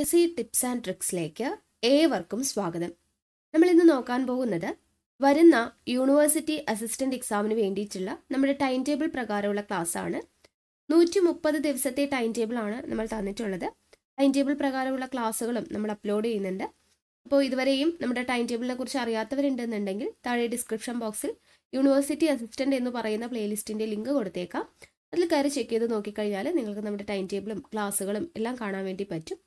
easy tips and ട്രിക്സിലേക്ക് ഏവർക്കും സ്വാഗതം നമ്മൾ ഇന്ന് നോക്കാൻ പോകുന്നത് വരുന്ന യൂണിവേഴ്സിറ്റി അസിസ്റ്റന്റ് എക്സാമിന് വേണ്ടിയിട്ടുള്ള നമ്മുടെ ടൈം ടേബിൾ പ്രകാരമുള്ള ക്ലാസ് ആണ് നൂറ്റി മുപ്പത് ദിവസത്തെ ടൈം ടേബിളാണ് നമ്മൾ തന്നിട്ടുള്ളത് ടൈം ടേബിൾ പ്രകാരമുള്ള ക്ലാസ്സുകളും നമ്മൾ അപ്ലോഡ് ചെയ്യുന്നുണ്ട് അപ്പോൾ ഇതുവരെയും നമ്മുടെ ടൈം ടേബിളിനെ കുറിച്ച് അറിയാത്തവരുണ്ടെന്നുണ്ടെങ്കിൽ താഴെ ഡിസ്ക്രിപ്ഷൻ ബോക്സിൽ യൂണിവേഴ്സിറ്റി അസിസ്റ്റന്റ് എന്ന് പറയുന്ന പ്ലേലിസ്റ്റിൻ്റെ ലിങ്ക് കൊടുത്തേക്കാം അതിൽ കയറി ചെക്ക് ചെയ്ത് നോക്കിക്കഴിഞ്ഞാൽ നിങ്ങൾക്ക് നമ്മുടെ ടൈം ടേബിളും ക്ലാസ്സുകളും എല്ലാം കാണാൻ വേണ്ടി പറ്റും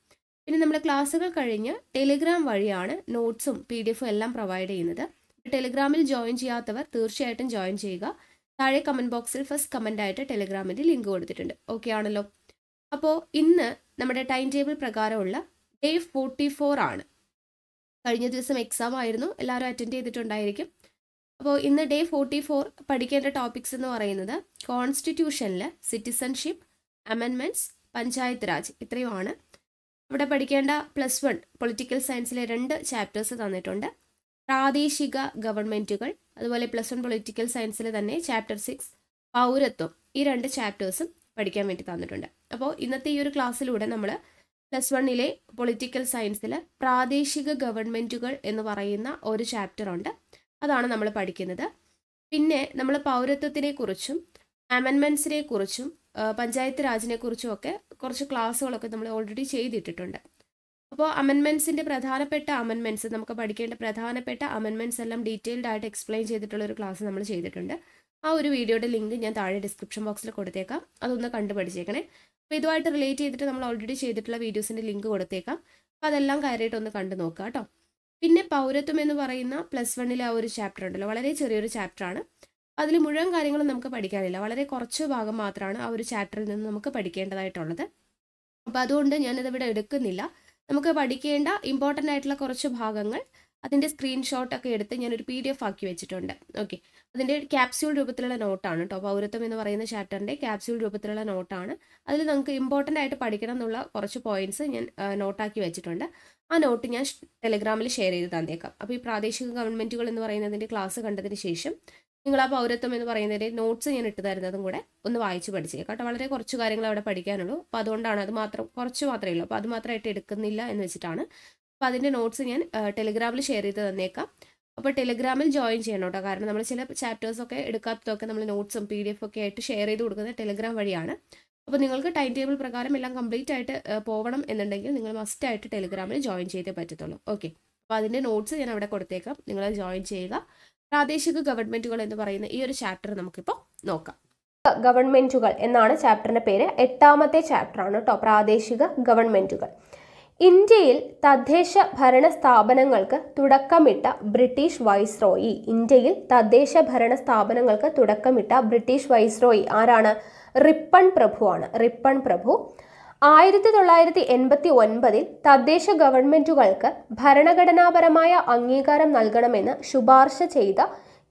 പിന്നെ നമ്മുടെ ക്ലാസ്സുകൾ കഴിഞ്ഞ് ടെലിഗ്രാം വഴിയാണ് നോട്ട്സും പി ഡി എഫും എല്ലാം പ്രൊവൈഡ് ചെയ്യുന്നത് ടെലിഗ്രാമിൽ ജോയിൻ ചെയ്യാത്തവർ തീർച്ചയായിട്ടും ജോയിൻ ചെയ്യുക താഴെ കമൻറ്റ് ബോക്സിൽ ഫസ്റ്റ് ആയിട്ട് ടെലിഗ്രാമിൻ്റെ ലിങ്ക് കൊടുത്തിട്ടുണ്ട് ഓക്കെ ആണല്ലോ അപ്പോൾ ഇന്ന് നമ്മുടെ ടൈം ടേബിൾ പ്രകാരമുള്ള ഡേ ഫോർട്ടി ഫോർ ആണ് കഴിഞ്ഞ ദിവസം എക്സാം ആയിരുന്നു എല്ലാവരും അറ്റൻഡ് ചെയ്തിട്ടുണ്ടായിരിക്കും അപ്പോൾ ഇന്ന് ഡേ ഫോർട്ടി ഫോർ പഠിക്കേണ്ട ടോപ്പിക്സ് എന്ന് പറയുന്നത് കോൺസ്റ്റിറ്റ്യൂഷനിൽ സിറ്റിസൺഷിപ്പ് അമെൻമെൻറ്റ്സ് പഞ്ചായത്ത് രാജ് ഇത്രയുമാണ് ഇവിടെ പഠിക്കേണ്ട പ്ലസ് വൺ പൊളിറ്റിക്കൽ സയൻസിലെ രണ്ട് ചാപ്റ്റേഴ്സ് തന്നിട്ടുണ്ട് പ്രാദേശിക ഗവൺമെൻറ്റുകൾ അതുപോലെ പ്ലസ് വൺ പൊളിറ്റിക്കൽ സയൻസിൽ തന്നെ ചാപ്റ്റർ സിക്സ് പൗരത്വം ഈ രണ്ട് ചാപ്റ്റേഴ്സും പഠിക്കാൻ വേണ്ടി തന്നിട്ടുണ്ട് അപ്പോൾ ഇന്നത്തെ ഈ ഒരു ക്ലാസ്സിലൂടെ നമ്മൾ പ്ലസ് വണ്ണിലെ പൊളിറ്റിക്കൽ സയൻസിൽ പ്രാദേശിക ഗവൺമെൻറ്റുകൾ എന്ന് പറയുന്ന ഒരു ചാപ്റ്റർ ഉണ്ട് അതാണ് നമ്മൾ പഠിക്കുന്നത് പിന്നെ നമ്മൾ പൗരത്വത്തിനെ കുറിച്ചും കുറിച്ചും പഞ്ചായത്ത് രാജിനെ കുറിച്ചുമൊക്കെ കുറച്ച് ക്ലാസ്സുകളൊക്കെ നമ്മൾ ഓൾറെഡി ചെയ്തിട്ടിട്ടുണ്ട് അപ്പോൾ അമെൻമെൻസിൻ്റെ പ്രധാനപ്പെട്ട അമെൻമെൻസ് നമുക്ക് പഠിക്കേണ്ട പ്രധാനപ്പെട്ട അമെൻമെൻസ് എല്ലാം ഡീറ്റെയിൽഡ് ആയിട്ട് എക്സ്പ്ലെയിൻ ചെയ്തിട്ടുള്ള ഒരു ക്ലാസ് നമ്മൾ ചെയ്തിട്ടുണ്ട് ആ ഒരു വീഡിയോയുടെ ലിങ്ക് ഞാൻ താഴെ ഡിസ്ക്രിപ്ഷൻ ബോക്സിൽ കൊടുത്തേക്കാം അതൊന്ന് കണ്ടു അപ്പോൾ ഇതുമായിട്ട് റിലേറ്റ് ചെയ്തിട്ട് നമ്മൾ ഓൾറെഡി ചെയ്തിട്ടുള്ള വീഡിയോസിൻ്റെ ലിങ്ക് കൊടുത്തേക്കാം അപ്പോൾ അതെല്ലാം ഒന്ന് കണ്ടു നോക്കുക കേട്ടോ പിന്നെ പൗരത്വം എന്ന് പറയുന്ന പ്ലസ് വണ്ണിലെ ആ ഒരു ചാപ്റ്റർ ഉണ്ടല്ലോ വളരെ ചെറിയൊരു ചാപ്റ്ററാണ് അതിൽ മുഴുവൻ കാര്യങ്ങളും നമുക്ക് പഠിക്കാനില്ല വളരെ കുറച്ച് ഭാഗം മാത്രമാണ് ആ ഒരു ചാപ്റ്ററിൽ നിന്ന് നമുക്ക് പഠിക്കേണ്ടതായിട്ടുള്ളത് അപ്പോൾ അതുകൊണ്ട് ഞാനിതിവിടെ എടുക്കുന്നില്ല നമുക്ക് പഠിക്കേണ്ട ഇമ്പോർട്ടൻ്റ് ആയിട്ടുള്ള കുറച്ച് ഭാഗങ്ങൾ അതിൻ്റെ സ്ക്രീൻഷോട്ടൊക്കെ എടുത്ത് ഞാനൊരു പി ഡി എഫ് ആക്കി വെച്ചിട്ടുണ്ട് ഓക്കെ അതിൻ്റെ ക്യാപ്സ്യൂൾ രൂപത്തിലുള്ള നോട്ടാണ് കേട്ടോ പൗരത്വം എന്ന് പറയുന്ന ചാപ്റ്ററിൻ്റെ ക്യാപ്സ്യൂൾ രൂപത്തിലുള്ള നോട്ടാണ് അതിൽ നമുക്ക് ഇമ്പോർട്ടൻ്റ് ആയിട്ട് പഠിക്കണം എന്നുള്ള കുറച്ച് പോയിന്റ്സ് ഞാൻ നോട്ടാക്കി വെച്ചിട്ടുണ്ട് ആ നോട്ട് ഞാൻ ടെലഗ്രാമിൽ ഷെയർ ചെയ്ത് തന്നേക്കാം അപ്പോൾ ഈ പ്രാദേശിക ഗവൺമെൻറ്റുകൾ എന്ന് പറയുന്നതിൻ്റെ ക്ലാസ് കണ്ടതിന് ശേഷം നിങ്ങൾ ആ പൗരത്വം എന്ന് പറയുന്നതിൻ്റെ നോട്ട്സ് ഞാൻ ഇട്ട് തരുന്നതും കൂടെ ഒന്ന് വായിച്ച് പഠിച്ചേ കേട്ടോ വളരെ കുറച്ച് കാര്യങ്ങൾ അവിടെ പഠിക്കാനുള്ളൂ അപ്പോൾ അതുകൊണ്ടാണ് അത് മാത്രം കുറച്ച് മാത്രമേ ഉള്ളൂ അപ്പോൾ അത് മാത്രമായിട്ട് എടുക്കുന്നില്ല എന്ന് വെച്ചിട്ടാണ് അപ്പോൾ അതിൻ്റെ നോട്ട്സ് ഞാൻ ടെലിഗ്രാമിൽ ഷെയർ ചെയ്ത് തന്നേക്കാം അപ്പോൾ ടെലിഗ്രാമിൽ ജോയിൻ ചെയ്യണം കേട്ടോ കാരണം നമ്മൾ ചില ചാപ്റ്റേഴ്സൊക്കെ എടുക്കാത്തതൊക്കെ നമ്മൾ നോട്ട്സും പി ഡി എഫ് ഒക്കെ ആയിട്ട് ഷെയർ ചെയ്ത് കൊടുക്കുന്നത് ടെലിഗ്രാം വഴിയാണ് അപ്പോൾ നിങ്ങൾക്ക് ടൈം ടേബിൾ പ്രകാരം എല്ലാം കംപ്ലീറ്റ് ആയിട്ട് പോകണം എന്നുണ്ടെങ്കിൽ നിങ്ങൾ മസ്റ്റ് ആയിട്ട് ടെലിഗ്രാമിൽ ജോയിൻ ചെയ്തേ പറ്റത്തുള്ളൂ ഓക്കെ അപ്പോൾ അതിൻ്റെ നോട്ട്സ് ഞാൻ അവിടെ കൊടുത്തേക്കാം നിങ്ങൾ ജോയിൻ ചെയ്യുക പ്രാദേശിക ഗവൺമെന്റുകൾ എന്ന് പറയുന്ന ഈ ഒരു ചാപ്റ്റർ നമുക്കിപ്പോൾ നോക്കാം ഗവൺമെന്റുകൾ എന്നാണ് ചാപ്റ്ററിന്റെ പേര് എട്ടാമത്തെ ചാപ്റ്ററാണ് കേട്ടോ പ്രാദേശിക ഗവൺമെന്റുകൾ ഇന്ത്യയിൽ തദ്ദേശ ഭരണ സ്ഥാപനങ്ങൾക്ക് തുടക്കമിട്ട ബ്രിട്ടീഷ് വൈസ്രോയി ഇന്ത്യയിൽ തദ്ദേശ ഭരണ സ്ഥാപനങ്ങൾക്ക് തുടക്കമിട്ട ബ്രിട്ടീഷ് വൈസ്രോയി ആരാണ് റിപ്പൺ ആണ് റിപ്പൺ പ്രഭു ആയിരത്തി തൊള്ളായിരത്തി എൺപത്തി ഒൻപതിൽ തദ്ദേശ ഗവൺമെൻറ്റുകൾക്ക് ഭരണഘടനാപരമായ അംഗീകാരം നൽകണമെന്ന് ശുപാർശ ചെയ്ത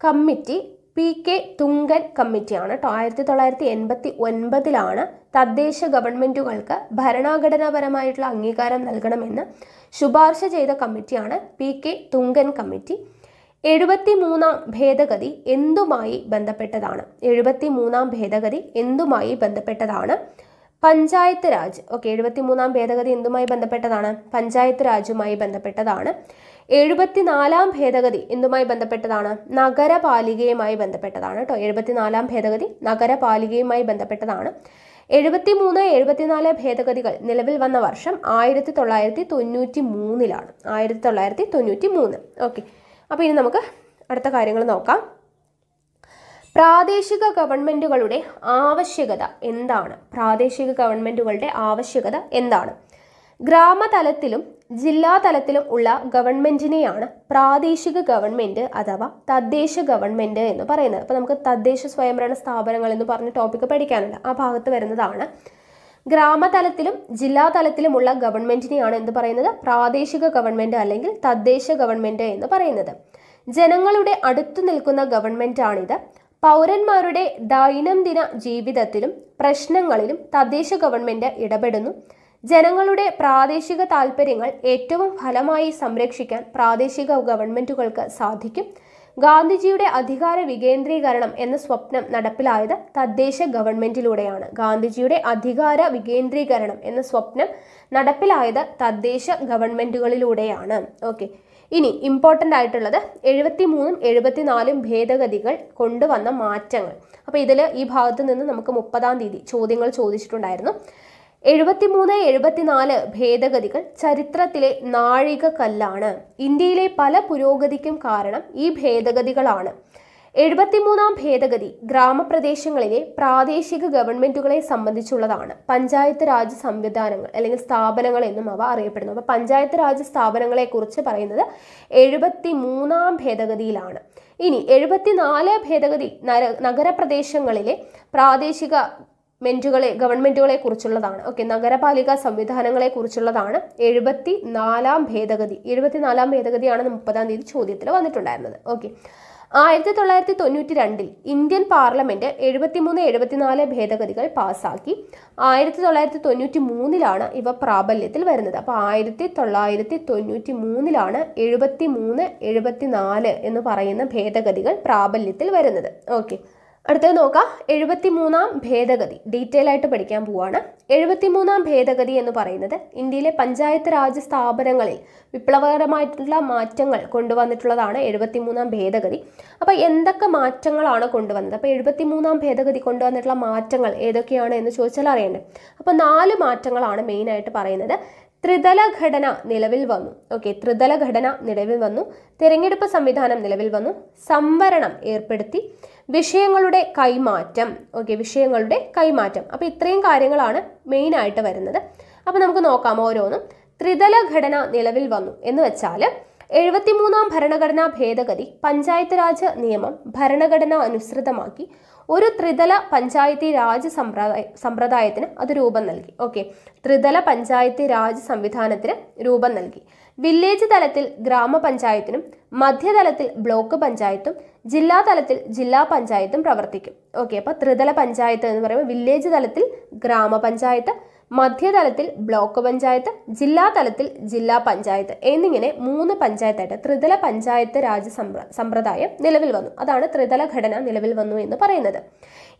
കമ്മിറ്റി പി കെ തുങ്കൻ കമ്മിറ്റിയാണ് കേട്ടോ ആയിരത്തി തൊള്ളായിരത്തി എൺപത്തി ഒൻപതിലാണ് തദ്ദേശ ഗവൺമെൻറ്റുകൾക്ക് ഭരണഘടനാപരമായിട്ടുള്ള അംഗീകാരം നൽകണമെന്ന് ശുപാർശ ചെയ്ത കമ്മിറ്റിയാണ് പി കെ തുങ്കൻ കമ്മിറ്റി എഴുപത്തി മൂന്നാം ഭേദഗതി എന്തുമായി ബന്ധപ്പെട്ടതാണ് എഴുപത്തി മൂന്നാം ഭേദഗതി എന്തുമായി ബന്ധപ്പെട്ടതാണ് പഞ്ചായത്ത് രാജ് ഓക്കെ എഴുപത്തി മൂന്നാം ഭേദഗതി എന്തുമായി ബന്ധപ്പെട്ടതാണ് പഞ്ചായത്ത് രാജുമായി ബന്ധപ്പെട്ടതാണ് എഴുപത്തിനാലാം ഭേദഗതി എന്തുമായി ബന്ധപ്പെട്ടതാണ് നഗരപാലികയുമായി ബന്ധപ്പെട്ടതാണ് കേട്ടോ എഴുപത്തിനാലാം ഭേദഗതി നഗരപാലികയുമായി ബന്ധപ്പെട്ടതാണ് എഴുപത്തി മൂന്ന് എഴുപത്തിനാല് ഭേദഗതികൾ നിലവിൽ വന്ന വർഷം ആയിരത്തി തൊള്ളായിരത്തി തൊണ്ണൂറ്റി മൂന്നിലാണ് ആയിരത്തി തൊള്ളായിരത്തി തൊണ്ണൂറ്റി മൂന്ന് ഓക്കെ അപ്പോൾ ഇനി നമുക്ക് അടുത്ത കാര്യങ്ങൾ നോക്കാം പ്രാദേശിക ഗവൺമെൻറ്റുകളുടെ ആവശ്യകത എന്താണ് പ്രാദേശിക ഗവൺമെൻറ്റുകളുടെ ആവശ്യകത എന്താണ് ഗ്രാമതലത്തിലും ജില്ലാ തലത്തിലും ഉള്ള ഗവൺമെൻറ്റിനെയാണ് പ്രാദേശിക ഗവൺമെൻറ് അഥവാ തദ്ദേശ ഗവൺമെൻറ് എന്ന് പറയുന്നത് അപ്പോൾ നമുക്ക് തദ്ദേശ സ്വയംഭരണ സ്ഥാപനങ്ങൾ എന്ന് പറഞ്ഞ ടോപ്പിക്ക് പഠിക്കാനുണ്ട് ആ ഭാഗത്ത് വരുന്നതാണ് ഗ്രാമതലത്തിലും ജില്ലാ തലത്തിലുമുള്ള ഗവൺമെൻറ്റിനെയാണ് എന്ത് പറയുന്നത് പ്രാദേശിക ഗവൺമെൻറ് അല്ലെങ്കിൽ തദ്ദേശ ഗവൺമെൻറ് എന്ന് പറയുന്നത് ജനങ്ങളുടെ അടുത്തു നിൽക്കുന്ന ആണിത് പൗരന്മാരുടെ ദൈനംദിന ജീവിതത്തിലും പ്രശ്നങ്ങളിലും തദ്ദേശ ഗവൺമെന്റ് ഇടപെടുന്നു ജനങ്ങളുടെ പ്രാദേശിക താൽപ്പര്യങ്ങൾ ഏറ്റവും ഫലമായി സംരക്ഷിക്കാൻ പ്രാദേശിക ഗവൺമെന്റുകൾക്ക് സാധിക്കും ഗാന്ധിജിയുടെ അധികാര വികേന്ദ്രീകരണം എന്ന സ്വപ്നം നടപ്പിലായത് തദ്ദേശ ഗവൺമെന്റിലൂടെയാണ് ഗാന്ധിജിയുടെ അധികാര വികേന്ദ്രീകരണം എന്ന സ്വപ്നം നടപ്പിലായത് തദ്ദേശ ഗവൺമെന്റുകളിലൂടെയാണ് ഓക്കെ ഇനി ഇമ്പോർട്ടൻ്റ് ആയിട്ടുള്ളത് എഴുപത്തി മൂന്നും എഴുപത്തിനാലും ഭേദഗതികൾ കൊണ്ടുവന്ന മാറ്റങ്ങൾ അപ്പോൾ ഇതിൽ ഈ ഭാഗത്ത് നിന്ന് നമുക്ക് മുപ്പതാം തീയതി ചോദ്യങ്ങൾ ചോദിച്ചിട്ടുണ്ടായിരുന്നു എഴുപത്തിമൂന്ന് എഴുപത്തിനാല് ഭേദഗതികൾ ചരിത്രത്തിലെ നാഴിക കല്ലാണ് ഇന്ത്യയിലെ പല പുരോഗതിക്കും കാരണം ഈ ഭേദഗതികളാണ് എഴുപത്തിമൂന്നാം ഭേദഗതി ഗ്രാമപ്രദേശങ്ങളിലെ പ്രാദേശിക ഗവൺമെന്റുകളെ സംബന്ധിച്ചുള്ളതാണ് പഞ്ചായത്ത് രാജ് സംവിധാനങ്ങൾ അല്ലെങ്കിൽ സ്ഥാപനങ്ങൾ എന്നും അവ അറിയപ്പെടുന്നു അപ്പോൾ പഞ്ചായത്ത് രാജ് സ്ഥാപനങ്ങളെക്കുറിച്ച് പറയുന്നത് എഴുപത്തി മൂന്നാം ഭേദഗതിയിലാണ് ഇനി എഴുപത്തിനാല് ഭേദഗതി നഗരപ്രദേശങ്ങളിലെ പ്രാദേശിക മെന്റുകളെ ഗവൺമെന്റുകളെ കുറിച്ചുള്ളതാണ് ഓക്കെ നഗരപാലിക സംവിധാനങ്ങളെ കുറിച്ചുള്ളതാണ് എഴുപത്തി നാലാം ഭേദഗതി എഴുപത്തിനാലാം ഭേദഗതിയാണ് മുപ്പതാം തീയതി ചോദ്യത്തിൽ വന്നിട്ടുണ്ടായിരുന്നത് ഓക്കെ ആയിരത്തി തൊള്ളായിരത്തി തൊണ്ണൂറ്റി രണ്ടിൽ ഇന്ത്യൻ പാർലമെന്റ് എഴുപത്തിമൂന്ന് എഴുപത്തിനാല് ഭേദഗതികൾ പാസാക്കി ആയിരത്തി തൊള്ളായിരത്തി തൊണ്ണൂറ്റി മൂന്നിലാണ് ഇവ പ്രാബല്യത്തിൽ വരുന്നത് അപ്പോൾ ആയിരത്തി തൊള്ളായിരത്തി തൊണ്ണൂറ്റി മൂന്നിലാണ് എഴുപത്തി മൂന്ന് എഴുപത്തിനാല് എന്ന് പറയുന്ന ഭേദഗതികൾ പ്രാബല്യത്തിൽ വരുന്നത് ഓക്കെ അടുത്തത് നോക്കാം എഴുപത്തിമൂന്നാം ഭേദഗതി ഡീറ്റെയിൽ ആയിട്ട് പഠിക്കാൻ പോവാണ് എഴുപത്തിമൂന്നാം ഭേദഗതി എന്ന് പറയുന്നത് ഇന്ത്യയിലെ പഞ്ചായത്ത് രാജ് സ്ഥാപനങ്ങളിൽ വിപ്ലവകരമായിട്ടുള്ള മാറ്റങ്ങൾ കൊണ്ടുവന്നിട്ടുള്ളതാണ് എഴുപത്തിമൂന്നാം ഭേദഗതി അപ്പോൾ എന്തൊക്കെ മാറ്റങ്ങളാണ് കൊണ്ടുവന്നത് അപ്പോൾ എഴുപത്തിമൂന്നാം ഭേദഗതി കൊണ്ടുവന്നിട്ടുള്ള മാറ്റങ്ങൾ ഏതൊക്കെയാണ് എന്ന് ചോദിച്ചാൽ അറിയണ്ടേ അപ്പോൾ നാല് മാറ്റങ്ങളാണ് മെയിനായിട്ട് പറയുന്നത് ത്രിതല ഘടന നിലവിൽ വന്നു ഓക്കെ ത്രിതല ഘടന നിലവിൽ വന്നു തിരഞ്ഞെടുപ്പ് സംവിധാനം നിലവിൽ വന്നു സംവരണം ഏർപ്പെടുത്തി വിഷയങ്ങളുടെ കൈമാറ്റം ഓക്കെ വിഷയങ്ങളുടെ കൈമാറ്റം അപ്പോൾ ഇത്രയും കാര്യങ്ങളാണ് മെയിനായിട്ട് വരുന്നത് അപ്പോൾ നമുക്ക് നോക്കാം ഓരോന്നും ത്രിതല ഘടന നിലവിൽ വന്നു എന്ന് വെച്ചാൽ എഴുപത്തിമൂന്നാം ഭരണഘടനാ ഭേദഗതി പഞ്ചായത്ത് രാജ് നിയമം ഭരണഘടന അനുസൃതമാക്കി ഒരു ത്രിതല പഞ്ചായത്തി രാജ് സമ്പ്രദായ സമ്പ്രദായത്തിന് അത് രൂപം നൽകി ഓക്കെ ത്രിതല പഞ്ചായത്തി രാജ് സംവിധാനത്തിന് രൂപം നൽകി വില്ലേജ് തലത്തിൽ ഗ്രാമപഞ്ചായത്തിനും മധ്യതലത്തിൽ ബ്ലോക്ക് പഞ്ചായത്തും ജില്ലാ തലത്തിൽ ജില്ലാ പഞ്ചായത്തും പ്രവർത്തിക്കും ഓക്കെ അപ്പോൾ ത്രിതല പഞ്ചായത്ത് എന്ന് പറയുമ്പോൾ വില്ലേജ് തലത്തിൽ ഗ്രാമപഞ്ചായത്ത് മധ്യതലത്തിൽ ബ്ലോക്ക് പഞ്ചായത്ത് ജില്ലാ തലത്തിൽ ജില്ലാ പഞ്ചായത്ത് എന്നിങ്ങനെ മൂന്ന് പഞ്ചായത്തായിട്ട് ത്രിതല പഞ്ചായത്ത് രാജ് സമ്പ്രദായം നിലവിൽ വന്നു അതാണ് ത്രിതല ഘടന നിലവിൽ വന്നു എന്ന് പറയുന്നത്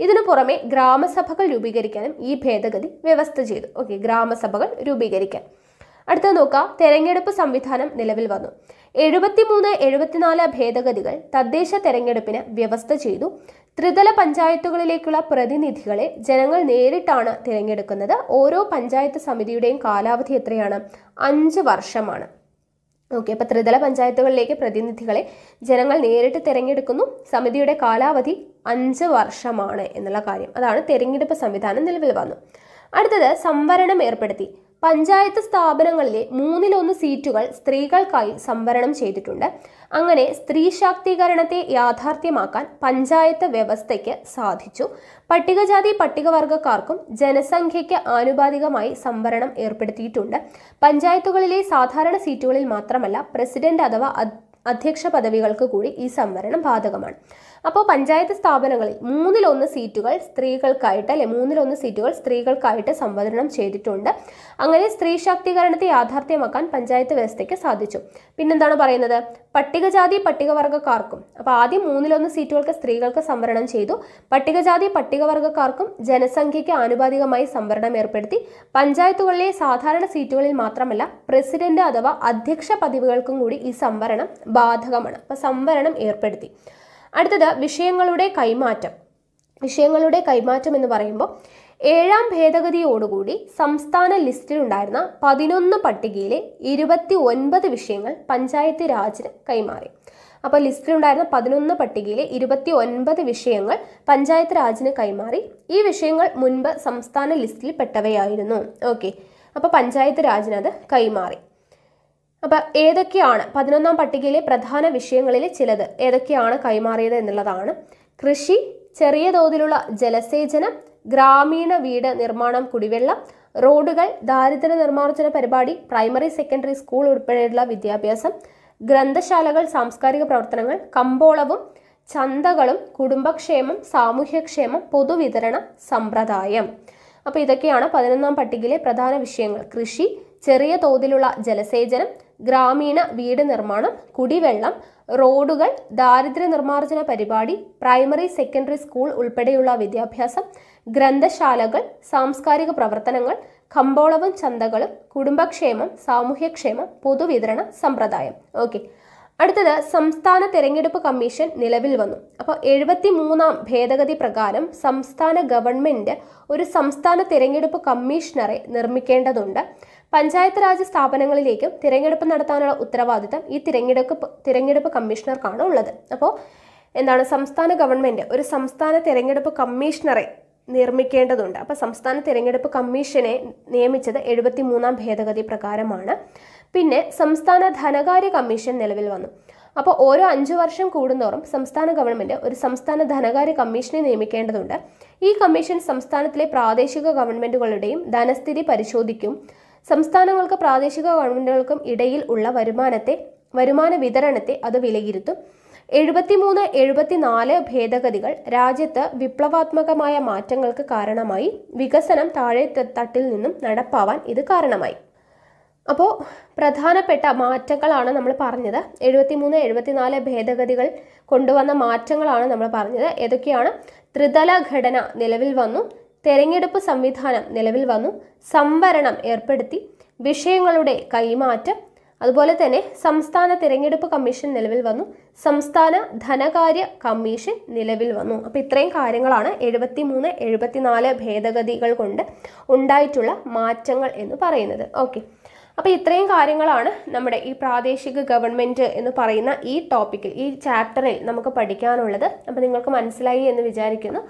ഇതിനു പുറമെ ഗ്രാമസഭകൾ രൂപീകരിക്കാനും ഈ ഭേദഗതി വ്യവസ്ഥ ചെയ്തു ഓക്കെ ഗ്രാമസഭകൾ രൂപീകരിക്കാൻ അടുത്ത നോക്കാം തെരഞ്ഞെടുപ്പ് സംവിധാനം നിലവിൽ വന്നു എഴുപത്തിമൂന്ന് എഴുപത്തിനാല് ഭേദഗതികൾ തദ്ദേശ തെരഞ്ഞെടുപ്പിന് വ്യവസ്ഥ ചെയ്തു ത്രിതല പഞ്ചായത്തുകളിലേക്കുള്ള പ്രതിനിധികളെ ജനങ്ങൾ നേരിട്ടാണ് തിരഞ്ഞെടുക്കുന്നത് ഓരോ പഞ്ചായത്ത് സമിതിയുടെയും കാലാവധി എത്രയാണ് അഞ്ച് വർഷമാണ് ഓക്കെ അപ്പോൾ ത്രിതല പഞ്ചായത്തുകളിലേക്ക് പ്രതിനിധികളെ ജനങ്ങൾ നേരിട്ട് തിരഞ്ഞെടുക്കുന്നു സമിതിയുടെ കാലാവധി അഞ്ച് വർഷമാണ് എന്നുള്ള കാര്യം അതാണ് തെരഞ്ഞെടുപ്പ് സംവിധാനം നിലവിൽ വന്നു അടുത്തത് സംവരണം ഏർപ്പെടുത്തി പഞ്ചായത്ത് സ്ഥാപനങ്ങളിലെ മൂന്നിലൊന്ന് സീറ്റുകൾ സ്ത്രീകൾക്കായി സംവരണം ചെയ്തിട്ടുണ്ട് അങ്ങനെ സ്ത്രീ ശാക്തീകരണത്തെ യാഥാർത്ഥ്യമാക്കാൻ പഞ്ചായത്ത് വ്യവസ്ഥയ്ക്ക് സാധിച്ചു പട്ടികജാതി പട്ടികവർഗക്കാർക്കും ജനസംഖ്യയ്ക്ക് ആനുപാതികമായി സംവരണം ഏർപ്പെടുത്തിയിട്ടുണ്ട് പഞ്ചായത്തുകളിലെ സാധാരണ സീറ്റുകളിൽ മാത്രമല്ല പ്രസിഡന്റ് അഥവാ അധ്യക്ഷ പദവികൾക്ക് കൂടി ഈ സംവരണം ബാധകമാണ് അപ്പോൾ പഞ്ചായത്ത് സ്ഥാപനങ്ങളിൽ മൂന്നിലൊന്ന് സീറ്റുകൾ സ്ത്രീകൾക്കായിട്ട് അല്ലെ മൂന്നിലൊന്ന് സീറ്റുകൾ സ്ത്രീകൾക്കായിട്ട് സംവരണം ചെയ്തിട്ടുണ്ട് അങ്ങനെ സ്ത്രീ ശാക്തീകരണത്തെ യാഥാർത്ഥ്യമാക്കാൻ പഞ്ചായത്ത് വ്യവസ്ഥയ്ക്ക് സാധിച്ചു പിന്നെന്താണ് പറയുന്നത് പട്ടികജാതി പട്ടികവർഗക്കാർക്കും അപ്പോൾ ആദ്യം മൂന്നിലൊന്ന് സീറ്റുകൾക്ക് സ്ത്രീകൾക്ക് സംവരണം ചെയ്തു പട്ടികജാതി പട്ടികവർഗക്കാർക്കും ജനസംഖ്യയ്ക്ക് ആനുപാതികമായി സംവരണം ഏർപ്പെടുത്തി പഞ്ചായത്തുകളിലെ സാധാരണ സീറ്റുകളിൽ മാത്രമല്ല പ്രസിഡന്റ് അഥവാ അധ്യക്ഷ പദവികൾക്കും കൂടി ഈ സംവരണം ബാധകമാണ് അപ്പോൾ സംവരണം ഏർപ്പെടുത്തി അടുത്തത് വിഷയങ്ങളുടെ കൈമാറ്റം വിഷയങ്ങളുടെ കൈമാറ്റം എന്ന് പറയുമ്പോൾ ഏഴാം ഭേദഗതിയോടുകൂടി സംസ്ഥാന ലിസ്റ്റിലുണ്ടായിരുന്ന പതിനൊന്ന് പട്ടികയിലെ ഇരുപത്തി ഒൻപത് വിഷയങ്ങൾ പഞ്ചായത്ത് രാജിന് കൈമാറി അപ്പോൾ ലിസ്റ്റിലുണ്ടായിരുന്ന പതിനൊന്ന് പട്ടികയിലെ ഇരുപത്തി ഒൻപത് വിഷയങ്ങൾ പഞ്ചായത്ത് രാജിന് കൈമാറി ഈ വിഷയങ്ങൾ മുൻപ് സംസ്ഥാന ലിസ്റ്റിൽ പെട്ടവയായിരുന്നു ഓക്കെ അപ്പോൾ പഞ്ചായത്ത് രാജിനത് കൈമാറി അപ്പോൾ ഏതൊക്കെയാണ് പതിനൊന്നാം പട്ടികയിലെ പ്രധാന വിഷയങ്ങളിൽ ചിലത് ഏതൊക്കെയാണ് കൈമാറിയത് എന്നുള്ളതാണ് കൃഷി ചെറിയ തോതിലുള്ള ജലസേചനം ഗ്രാമീണ വീട് നിർമ്മാണം കുടിവെള്ളം റോഡുകൾ ദാരിദ്ര്യ നിർമ്മാർജ്ജന പരിപാടി പ്രൈമറി സെക്കൻഡറി സ്കൂൾ ഉൾപ്പെടെയുള്ള വിദ്യാഭ്യാസം ഗ്രന്ഥശാലകൾ സാംസ്കാരിക പ്രവർത്തനങ്ങൾ കമ്പോളവും ചന്തകളും കുടുംബക്ഷേമം സാമൂഹ്യക്ഷേമം പൊതുവിതരണ സമ്പ്രദായം അപ്പോൾ ഇതൊക്കെയാണ് പതിനൊന്നാം പട്ടികയിലെ പ്രധാന വിഷയങ്ങൾ കൃഷി ചെറിയ തോതിലുള്ള ജലസേചനം ഗ്രാമീണ വീട് നിർമ്മാണം കുടിവെള്ളം റോഡുകൾ ദാരിദ്ര്യ നിർമ്മാർജ്ജന പരിപാടി പ്രൈമറി സെക്കൻഡറി സ്കൂൾ ഉൾപ്പെടെയുള്ള വിദ്യാഭ്യാസം ഗ്രന്ഥശാലകൾ സാംസ്കാരിക പ്രവർത്തനങ്ങൾ കമ്പോളവും ചന്തകളും കുടുംബക്ഷേമം സാമൂഹ്യക്ഷേമം പൊതുവിതരണ സമ്പ്രദായം ഓക്കെ അടുത്തത് സംസ്ഥാന തെരഞ്ഞെടുപ്പ് കമ്മീഷൻ നിലവിൽ വന്നു അപ്പോൾ എഴുപത്തി മൂന്നാം ഭേദഗതി പ്രകാരം സംസ്ഥാന ഗവൺമെൻറ് ഒരു സംസ്ഥാന തെരഞ്ഞെടുപ്പ് കമ്മീഷണറെ നിർമ്മിക്കേണ്ടതുണ്ട് പഞ്ചായത്ത് രാജ് സ്ഥാപനങ്ങളിലേക്കും തിരഞ്ഞെടുപ്പ് നടത്താനുള്ള ഉത്തരവാദിത്തം ഈ തിരഞ്ഞെടുപ്പ് തിരഞ്ഞെടുപ്പ് കമ്മീഷണർക്കാണ് ഉള്ളത് അപ്പോൾ എന്താണ് സംസ്ഥാന ഗവൺമെൻറ് ഒരു സംസ്ഥാന തിരഞ്ഞെടുപ്പ് കമ്മീഷണറെ നിർമ്മിക്കേണ്ടതുണ്ട് അപ്പോൾ സംസ്ഥാന തിരഞ്ഞെടുപ്പ് കമ്മീഷനെ നിയമിച്ചത് എഴുപത്തി മൂന്നാം ഭേദഗതി പ്രകാരമാണ് പിന്നെ സംസ്ഥാന ധനകാര്യ കമ്മീഷൻ നിലവിൽ വന്നു അപ്പോൾ ഓരോ അഞ്ച് വർഷം കൂടുന്തോറും സംസ്ഥാന ഗവൺമെൻറ് ഒരു സംസ്ഥാന ധനകാര്യ കമ്മീഷനെ നിയമിക്കേണ്ടതുണ്ട് ഈ കമ്മീഷൻ സംസ്ഥാനത്തിലെ പ്രാദേശിക ഗവൺമെൻറ്റുകളുടെയും ധനസ്ഥിതി പരിശോധിക്കും സംസ്ഥാനങ്ങൾക്കും പ്രാദേശിക ഗവൺമെൻറ്റുകൾക്കും ഇടയിൽ ഉള്ള വരുമാനത്തെ വരുമാന വിതരണത്തെ അത് വിലയിരുത്തും എഴുപത്തിമൂന്ന് എഴുപത്തിനാല് ഭേദഗതികൾ രാജ്യത്ത് വിപ്ലവാത്മകമായ മാറ്റങ്ങൾക്ക് കാരണമായി വികസനം താഴെ തട്ടിൽ നിന്നും നടപ്പാവാൻ ഇത് കാരണമായി അപ്പോൾ പ്രധാനപ്പെട്ട മാറ്റങ്ങളാണ് നമ്മൾ പറഞ്ഞത് എഴുപത്തിമൂന്ന് എഴുപത്തിനാല് ഭേദഗതികൾ കൊണ്ടുവന്ന മാറ്റങ്ങളാണ് നമ്മൾ പറഞ്ഞത് ഏതൊക്കെയാണ് ത്രിതല ഘടന നിലവിൽ വന്നു തെരഞ്ഞെടുപ്പ് സംവിധാനം നിലവിൽ വന്നു സംവരണം ഏർപ്പെടുത്തി വിഷയങ്ങളുടെ കൈമാറ്റം അതുപോലെ തന്നെ സംസ്ഥാന തിരഞ്ഞെടുപ്പ് കമ്മീഷൻ നിലവിൽ വന്നു സംസ്ഥാന ധനകാര്യ കമ്മീഷൻ നിലവിൽ വന്നു അപ്പോൾ ഇത്രയും കാര്യങ്ങളാണ് എഴുപത്തി മൂന്ന് എഴുപത്തിനാല് ഭേദഗതികൾ കൊണ്ട് ഉണ്ടായിട്ടുള്ള മാറ്റങ്ങൾ എന്ന് പറയുന്നത് ഓക്കെ അപ്പോൾ ഇത്രയും കാര്യങ്ങളാണ് നമ്മുടെ ഈ പ്രാദേശിക ഗവൺമെൻറ് എന്ന് പറയുന്ന ഈ ടോപ്പിക്കിൽ ഈ ചാപ്റ്ററിൽ നമുക്ക് പഠിക്കാനുള്ളത് അപ്പോൾ നിങ്ങൾക്ക് മനസ്സിലായി എന്ന് വിചാരിക്കുന്നു